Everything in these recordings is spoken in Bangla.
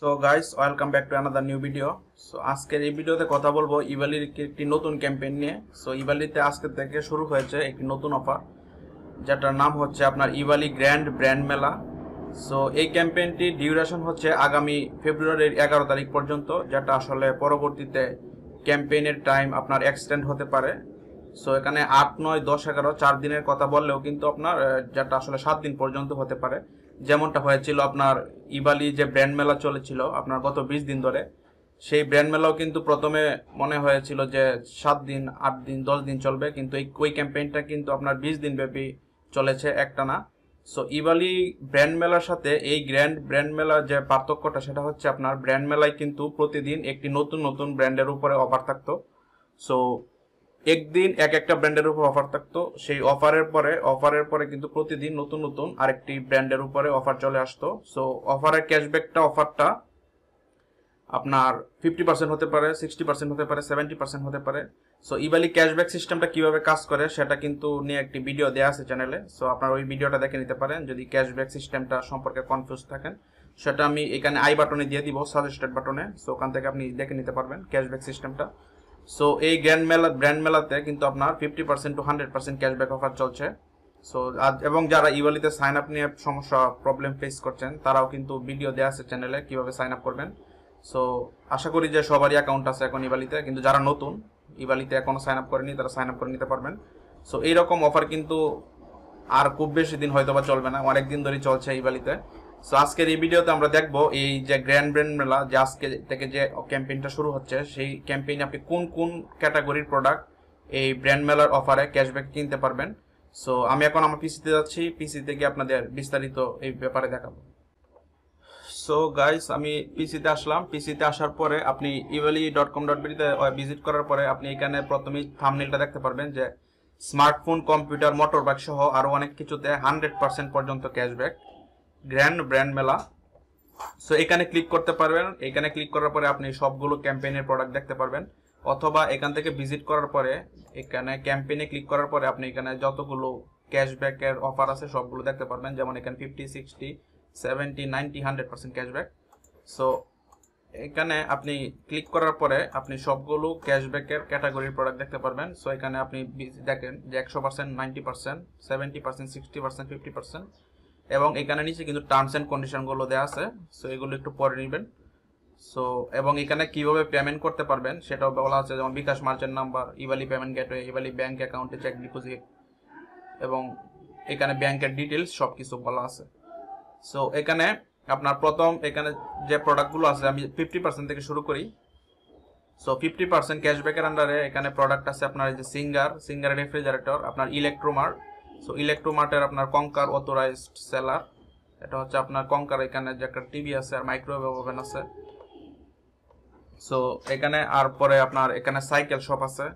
so guys welcome back to another new video so আজকের এই ভিডিওতে কথা বলবো ইভালির একটি নতুন ক্যাম্পেইন নিয়ে সো ইভালিতে আজকে থেকে শুরু হয়েছে একটি নতুন অফার যেটার নাম হচ্ছে আপনার ইভালি গ্র্যান্ড ব্র্যান্ড মেলা সো এই ক্যাম্পেইনটি ডিউরেশন হচ্ছে আগামী ফেব্রুয়ারির এগারো তারিখ পর্যন্ত যেটা আসলে পরবর্তীতে ক্যাম্পেইনের টাইম আপনার এক্সটেন্ড হতে পারে সো এখানে আট নয় দশ এগারো চার দিনের কথা বললেও কিন্তু আপনার যেটা আসলে সাত দিন পর্যন্ত হতে পারে যেমনটা হয়েছিল আপনার ইবালি যে ব্র্যান্ড মেলা চলেছিল আপনার গত বিশ দিন ধরে সেই ব্র্যান্ড মেলাও কিন্তু প্রথমে মনে হয়েছিল যে সাত দিন আট দিন দশ দিন চলবে কিন্তু এই ওই ক্যাম্পেইনটা কিন্তু আপনার বিশ দিন ব্যাপী চলেছে একটা না সো ইবালি ব্র্যান্ড মেলার সাথে এই গ্র্যান্ড ব্র্যান্ড মেলার যে পার্থক্যটা সেটা হচ্ছে আপনার ব্র্যান্ড মেলায় কিন্তু প্রতিদিন একটি নতুন নতুন ব্র্যান্ডের উপরে অফার থাকতো সো একদিন এক একটা ব্র্যান্ডের উপর অফার থাকতো সেই অফারের পরে অফারের পরে কিন্তু প্রতিদিন নতুন নতুন আরেকটি ব্র্যান্ডের উপরে অফার চলে আসতো সো অফারের ক্যাশব্যাকটা অফারটা আপনার ফিফটি পার্সেন্ট হতে পারে সিক্সটি পার্সেন্ট হতে পারে সেভেন্টি পার্সেন্ট হতে পারে সো ইভালি ক্যাশব্যাক সিস্টেমটা কিভাবে কাজ করে সেটা কিন্তু নিয়ে একটি ভিডিও দেওয়া আছে চ্যানেলে সো আপনার ওই ভিডিওটা দেখে নিতে পারেন যদি ক্যাশব্যাক সিস্টেমটা সম্পর্কে কনফিউজ থাকেন সেটা আমি এখানে আই বাটনে দিয়ে দিব সাজেস্টেড বাটনে সো ওখান থেকে আপনি দেখে নিতে পারবেন ক্যাশব্যাক সিস্টেমটা সো এই গ্র্যান্ড মেলা ব্র্যান্ড মেলাতে কিন্তু আপনার fifty percent to hundred percent cashback offer চলছে সো এবং যারা ইওয়ালিতে সাইন আপ নিয়ে সমস্যা প্রবলেম ফেস করছেন তারাও কিন্তু ভিডিও দেওয়া আছে চ্যানেলে কীভাবে সাইন আপ করবেন সো আশা করি যে সবারই অ্যাকাউন্ট আছে এখন ইভালিতে কিন্তু যারা নতুন ইভালিতে এখনও সাইন আপ করেনি তারা সাইন আপ করে নিতে পারবেন সো এইরকম অফার কিন্তু আর খুব বেশি দিন হয়তো বা চলবে না অনেক দিন ধরেই চলছে ইভালিতে সো আজকের এই ভিডিওতে আমরা দেখব এই যে গ্র্যান্ড ব্র্যান্ড মেলা যে আজকে থেকে যে ক্যাম্পেইনটা শুরু হচ্ছে সেই ক্যাম্পেইনে আপনি কোন কোন ক্যাটাগরির প্রোডাক্ট এই ব্র্যান্ড মেলার অফারে ক্যাশব্যাক কিনতে পারবেন সো আমি এখন আমার পিসিতে যাচ্ছি পিসিতে গিয়ে আপনাদের বিস্তারিত এই ব্যাপারে দেখাবো সো গাইস আমি পিসিতে আসলাম পিসিতে আসার পরে আপনি ইভেলি ডট কম ডট বিডিতে ভিজিট করার পরে আপনি এখানে প্রথমেই থামনিলটা দেখতে পারবেন যে স্মার্টফোন কম্পিউটার মোটর বাইক সহ আরও অনেক কিছুতে হান্ড্রেড পার্সেন্ট পর্যন্ত ক্যাশব্যাক গ্র্যান্ড ব্র্যান্ড মেলা সো এখানে ক্লিক করতে পারবেন এখানে ক্লিক করার পরে আপনি সবগুলো ক্যাম্পেইনের প্রোডাক্ট দেখতে পারবেন অথবা এখান থেকে ভিজিট করার পরে এখানে ক্যাম্পেইনে ক্লিক করার পরে আপনি এখানে যতগুলো ক্যাশব্যাকের অফার আছে সবগুলো দেখতে পারবেন যেমন এখানে fifty sixty seventy ninety hundred percent cashback so এখানে আপনি ক্লিক করার পরে আপনি সবগুলো ক্যাশব্যাকের ক্যাটাগরির প্রোডাক্ট দেখতে পারবেন সো এখানে আপনি দেখেন যে একশো percent ninety percent seventy percent sixty percent fifty percent এবং এখানে নিচে কিন্তু টার্মস অ্যান্ড কন্ডিশনগুলো দেওয়া আছে সো এগুলো একটু পরে নেবেন সো এবং এখানে কিভাবে পেমেন্ট করতে পারবেন সেটাও বলা আছে যেমন bKash merchant number Evaly payment gateway Evaly bank অ্যাকাউন্টে চেক ডিপোজিট এবং এখানে ব্যাংকের ডিটেলস সব কিছু বলা আছে সো এখানে আপনার প্রথম এখানে যে প্রোডাক্টগুলো আছে আমি ফিফটি পার্সেন্ট থেকে শুরু করি সো ফিফটি পার্সেন্ট ক্যাশব্যাকের আন্ডারে এখানে প্রোডাক্ট আছে আপনার যে সিঙ্গার সিঙ্গার রেফ্রিজারেটর আপনার ইলেকট্রোমার সো ইলেকট্রোমার্টের আপনার কঙ্কার অথোরাইজড সেলার এটা হচ্ছে আপনার কঙ্কার এখানে যে একটা টিভি আছে আর মাইক্রোওয়েভ ওভেন আছে সো এখানে আর পরে আপনার এখানে সাইকেল শপ আছে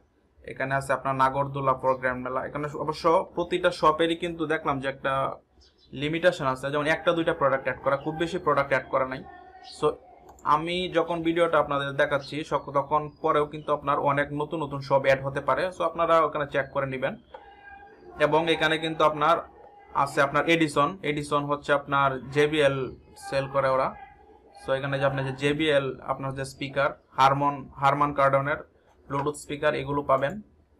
এখানে আছে আপনার নাগরদোলা প্রোগ্রাম মেলা এখানে অবশ্য প্রতিটা শপেরই কিন্তু দেখলাম যে একটা লিমিটেশন আছে যেমন একটা দুইটা প্রোডাক্ট অ্যাড করা খুব বেশি প্রোডাক্ট অ্যাড করা নাই সো আমি যখন ভিডিওটা আপনাদের দেখাচ্ছি তখন পরেও কিন্তু আপনার অনেক নতুন নতুন সব অ্যাড হতে পারে সো আপনারা ওখানে চেক করে নেবেন এবং এখানে কিন্তু আপনার আছে আপনার এডিসন এডিসন হচ্ছে আপনার জেবিএল সেল করে ওরা সো এখানে যে আপনার যে জেবিএল আপনার যে স্পিকার হারমন হারমান কার্ডনের ব্লুটুথ স্পিকার এগুলো পাবেন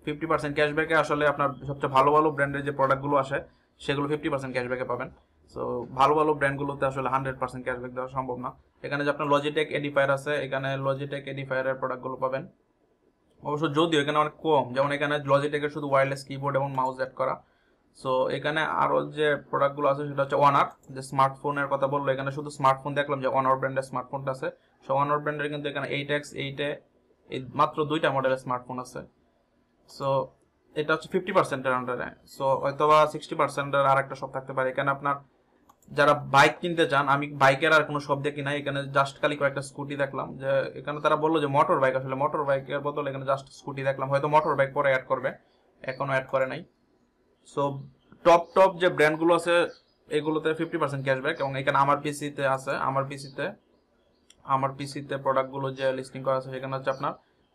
ফিফটি পার্সেন্ট ক্যাশব্যাকে আসলে আপনার সবচেয়ে ভালো ভালো ব্র্যান্ডের যে প্রোডাক্টগুলো আসে সেগুলো ফিফটি পার্সেন্ট ক্যাশব্যাকে পাবেন সো ভালো ভালো ব্র্যান্ডগুলোতে আসলে হান্ড্রেড পার্সেন্ট ক্যাশব্যাক দেওয়া সম্ভব না এখানে যে আপনার লজিটেক এডিফায়ার আছে এখানে লজিটেক এডিফায়ারের প্রোডাক্টগুলো পাবেন অবশ্য যদিও এখানে অনেক কম যেমন এখানে লজিটেকের শুধু ওয়্যারলেস কিবোর্ড এবং মাউস অ্যাড করা সো এখানে আরও যে প্রোডাক্টগুলো আছে সেটা হচ্ছে ওয়ানার যে স্মার্টফোনের কথা বললো এখানে শুধু স্মার্টফোন দেখলাম যে ওয়ানার ব্র্যান্ডের স্মার্টফোনটা আছে সো ওয়ানার ব্র্যান্ডের কিন্তু এখানে এইট এক্স এইটে এই মাত্র দুইটা মডেলের স্মার্টফোন আছে সো এটা হচ্ছে ফিফটি পার্সেন্টের আন্ডারে সো হয়তো বা সিক্সটি পার্সেন্টের আর একটা শপ থাকতে পারে এখানে আপনার যারা বাইক কিনতে চান আমি বাইকের আর কোনো সব দেখি নাই এখানে জাস্ট খালি কয়েকটা স্কুটি দেখলাম যে এখানে তারা বললো যে মোটর বাইক আসলে মোটর বাইকের বদলে এখানে জাস্ট স্কুটি দেখলাম হয়তো মোটর বাইক পরে অ্যাড করবে এখনও অ্যাড করে নাই সো টপ টপ যে ব্র্যান্ডগুলো আছে এগুলোতে ফিফটি পার্সেন্ট ক্যাশব্যাক এবং এখানে আমার পিসিতে আছে আমার পিসিতে আমার পিসিতে প্রোডাক্টগুলো যে লিস্টিং করা আছে সেখানে হচ্ছে আপনার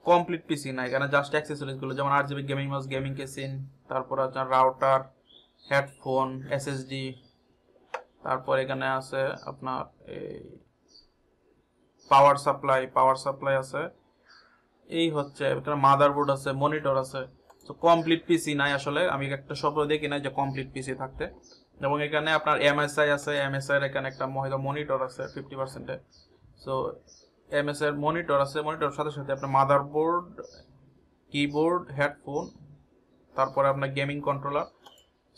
কমপ্লিট পিসি না এখানে জাস্ট অ্যাক্সেসরিজগুলো যেমন R GB gaming mouse gaming casing তারপর আপনার রাউটার হেডফোন এসএসডি তারপর এখানে আছে আপনার এই পাওয়ার সাপ্লাই পাওয়ার সাপ্লাই আছে এই হচ্ছে এখানে মাদারবোর্ড আছে মনিটর আছে তো কমপ্লিট পিসি নাই আসলে আমি একটা স্বপ্ন দেখি না যে কমপ্লিট পিসি থাকতে এবং এখানে আপনার এমএসআই আছে এমএসআই এর এখানে একটা মহিলা মনিটর আছে ফিফটি পার্সেন্টে সো এমএস এর মনিটর আছে মনিটর সাথে সাথে আপনার মাদারবোর্ড কিবোর্ড হেডফোন তারপরে আপনার গেমিং কন্ট্রোলার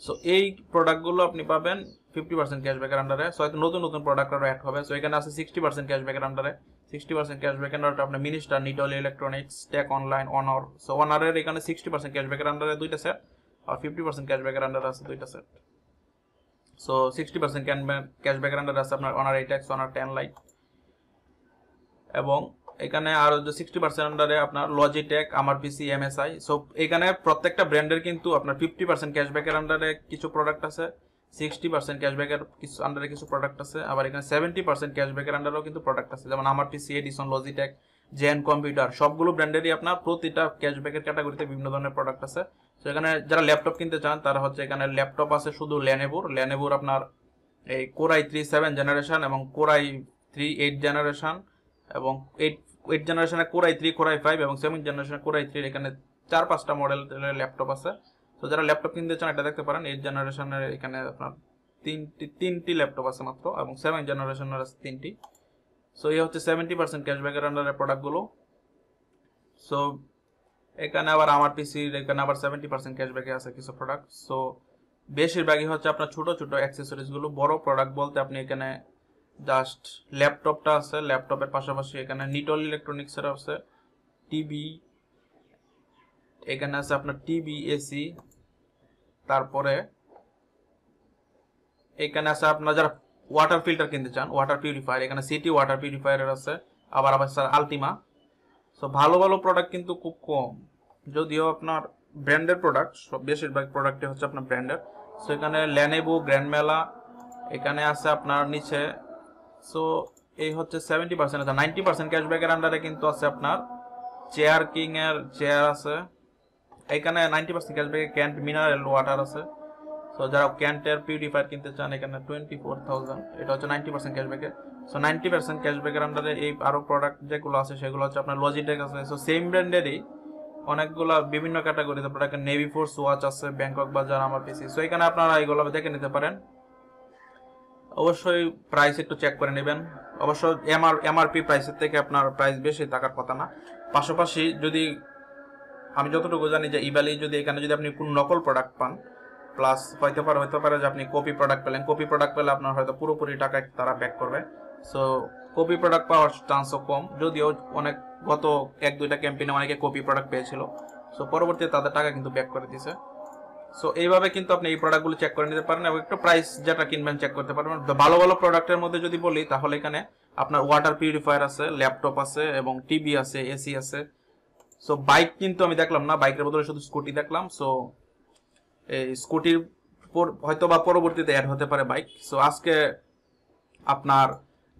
সো এই প্রোডাক্টগুলো আপনি পাবেন ফিফটি পার্সেন্ট ক্যাশব্যাকের আন্ডারে সো হয়তো নতুন নতুন প্রোডাক্ট আরও অ্যাড হবে সো এখানে আছে সিক্সটি পার্সেন্ট ক্যাশব্যাকের আন্ডারে সিক্সটি পার্সেন্ট ক্যাশব্যাক আন্ডারে আপনার Minister Nitol electronics tech online Honor so অনারের এখানে সিক্সটি পার্সেন্ট ক্যাশব্যাকের আন্ডারে দুইটা সেট আর ফিফটি পার্সেন্ট ক্যাশব্যাকের আন্ডারে আছে দুইটা সেট সো সিক্সটি পার্সেন্ট ক্যাশব্যাকের আন্ডারে আছে আপনার Honor eight X Honor ten lite এবং এখানে আরও যে সিক্সটি পার্সেন্ট আন্ডারে আপনার লজিটেক আমার পিসি এমএসআই সো এখানে প্রত্যেকটা ব্র্যান্ডের কিন্তু আপনার ফিফটি পার্সেন্ট ক্যাশব্যাকের আন্ডারে কিছু প্রোডাক্ট আছে সিক্সটি পার্সেন্ট ক্যাশব্যাকের কিছু আন্ডারে কিছু প্রোডাক্ট আছে আবার এখানে সেভেন্টি পার্সেন্ট ক্যাশব্যাকের আন্ডারেও কিন্তু প্রোডাক্ট আছে যেমন আমার PC Edison Logitech Zen computer সবগুলো ব্র্যান্ডেরই আপনার প্রতিটা ক্যাশব্যাকের ক্যাটাগরিতে বিভিন্ন ধরনের প্রোডাক্ট আছে তো এখানে যারা ল্যাপটপ কিনতে চান তারা হচ্ছে এখানে ল্যাপটপ আছে শুধু ল্যানেবুর ল্যানেবুর আপনার এই কোরাই থ্রি সেভেন জেনারেশন এবং কোরাই থ্রি এইট জেনারেশন এবং এইট এইট জেনারেশনে কোরাই থ্রি কোরাই ফাইভ এবং সেভেন জেনারেশনে কোরাই থ্রির এখানে চার পাঁচটা মডেল ল্যাপটপ আছে তো যারা ল্যাপটপ কিনতে চান এটা দেখতে পারেন এইট জেনারেশনের এখানে আপনার তিনটি তিনটি ল্যাপটপ আছে মাত্র এবং সেভেন জেনারেশনের আছে তিনটি সো এই হচ্ছে সেভেন্টি পার্সেন্ট ক্যাশব্যাকের আন্ডারে প্রোডাক্টগুলো সো এখানে আবার আমার পিসির এখানে আবার সেভেন্টি পার্সেন্ট ক্যাশব্যাকে আছে কিছু প্রোডাক্ট সো বেশিরভাগই হচ্ছে আপনার ছোটো ছোটো অ্যাক্সেসরিজগুলো বড় প্রোডাক্ট বলতে আপনি এখানে জাস্ট ল্যাপটপটা আছে ল্যাপটপের পাশাপাশি এখানে নিটল ইলেকট্রনিক্সের আছে টিভি এখানে আছে আপনার টিভি এসি তারপরে এখানে আছে আপনার যারা ওয়াটার ফিল্টার কিনতে চান ওয়াটার পিউরিফায়ার এখানে সিটি ওয়াটার পিউরিফায়ার আছে আবার আবার স্যার আলটিমা সো ভালো ভালো প্রোডাক্ট কিন্তু খুব কম যদিও আপনার ব্র্যান্ডের প্রোডাক্ট সব বেশিরভাগ প্রোডাক্টই হচ্ছে আপনার ব্র্যান্ডের সো এখানে ল্যানেবু মেলা এখানে আছে আপনার নিচে সো এই হচ্ছে সেভেন্টি পার্সেন্ট নাইনটি পার্সেন্ট ক্যাশব্যাকের আন্ডারে কিন্তু আছে আপনার চেয়ার কিংয়ের চেয়ার আছে এখানে ninety percent cashback Kent mineral water আছে সো যারা ক্যান্টের পিউরিফায়ার কিনতে চান এখানে টোয়েন্টি ফোর থাউজেন্ড এটা হচ্ছে নাইনটি পার্সেন্ট ক্যাশব্যাকে সো নাইনটি পার্সেন্ট ক্যাশব্যাকের আন্ডারে এই আরও প্রোডাক্ট যেগুলো আছে সেগুলো হচ্ছে আপনার লজিটেক আছে সো সেম ব্র্যান্ডেরই অনেকগুলো বিভিন্ন ক্যাটাগরিতে প্রোডাক্ট নেভি ফোর্স ওয়াচ আছে ব্যাংকক বাজার আমার পিসি সো এখানে আপনারা এইগুলো দেখে নিতে পারেন অবশ্যই প্রাইস একটু চেক করে নেবেন অবশ্য এমআর এমআরপি প্রাইসের থেকে আপনার প্রাইস বেশি থাকার কথা না পাশাপাশি যদি আমি যতটুকু জানি যে ইবালি যদি এখানে যদি আপনি কোনো নকল প্রোডাক্ট পান প্লাস হয়তো পারে হতে পারে যে আপনি কপি প্রোডাক্ট পেলেন কপি প্রোডাক্ট পেলে আপনার হয়তো পুরোপুরি টাকা তারা ব্যাক করবে সো কপি প্রোডাক্ট পাওয়ার চান্সও কম যদিও অনেক গত এক দুইটা ক্যাম্পেইনে অনেকে কপি প্রোডাক্ট পেয়েছিল সো পরবর্তীতে তাদের টাকা কিন্তু ব্যাক করে দিছে সো এইভাবে কিন্তু আপনি এই প্রোডাক্টগুলো চেক করে নিতে পারেন এবং একটু প্রাইস যেটা কিনবেন চেক করতে পারবেন ভালো ভালো প্রোডাক্টের মধ্যে যদি বলি তাহলে এখানে আপনার ওয়াটার পিউরিফায়ার আছে ল্যাপটপ আছে এবং টিভি আছে এসি আছে সো বাইক কিন্তু আমি দেখলাম না বাইকের বদলে শুধু স্কুটি দেখলাম সো এই স্কুটির হয়তো বা পরবর্তীতে অ্যাড হতে পারে বাইক সো আজকে আপনার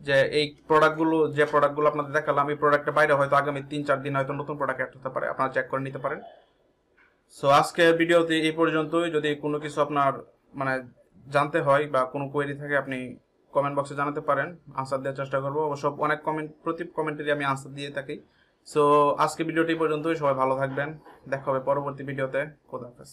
যে এই প্রোডাক্টগুলো যে প্রোডাক্টগুলো আপনাদের দেখালাম এই প্রোডাক্টের বাইরে হয়তো আগামী তিন চার দিন হয়তো নতুন প্রোডাক্ট অ্যাড হতে পারে আপনারা চেক করে নিতে পারেন সো আজকে ভিডিওতে এই পর্যন্তই যদি কোনো কিছু আপনার মানে জানতে হয় বা কোনো কোয়েরি থাকে আপনি কমেন্ট বক্সে জানাতে পারেন আনসার দেওয়ার চেষ্টা করবো অবশ্য অনেক কমেন্ট প্রতি কমেন্টেরই আমি আনসার দিয়ে থাকি সো আজকে ভিডিওটি পর্যন্তই সবাই ভালো থাকবেন দেখা হবে পরবর্তী ভিডিওতে খোদা হাফেজ